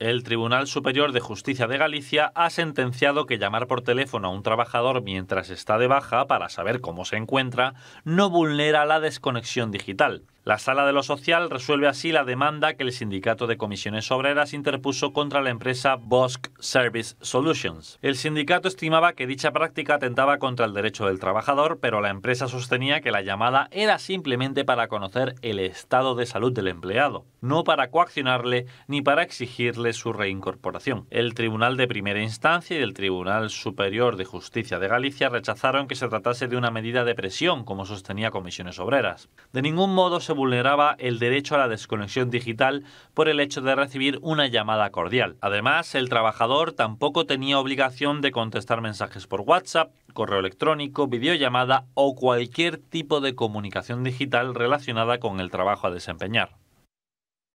El Tribunal Superior de Justicia de Galicia ha sentenciado que llamar por teléfono a un trabajador mientras está de baja para saber cómo se encuentra no vulnera la desconexión digital. La Sala de lo Social resuelve así la demanda que el Sindicato de Comisiones Obreras interpuso contra la empresa Bosch Service Solutions. El sindicato estimaba que dicha práctica atentaba contra el derecho del trabajador, pero la empresa sostenía que la llamada era simplemente para conocer el estado de salud del empleado, no para coaccionarle ni para exigirle su reincorporación. El Tribunal de Primera Instancia y el Tribunal Superior de Justicia de Galicia rechazaron que se tratase de una medida de presión, como sostenía Comisiones Obreras. De ningún modo se vulneraba el derecho a la desconexión digital por el hecho de recibir una llamada cordial. Además, el trabajador tampoco tenía obligación de contestar mensajes por WhatsApp, correo electrónico, videollamada o cualquier tipo de comunicación digital relacionada con el trabajo a desempeñar.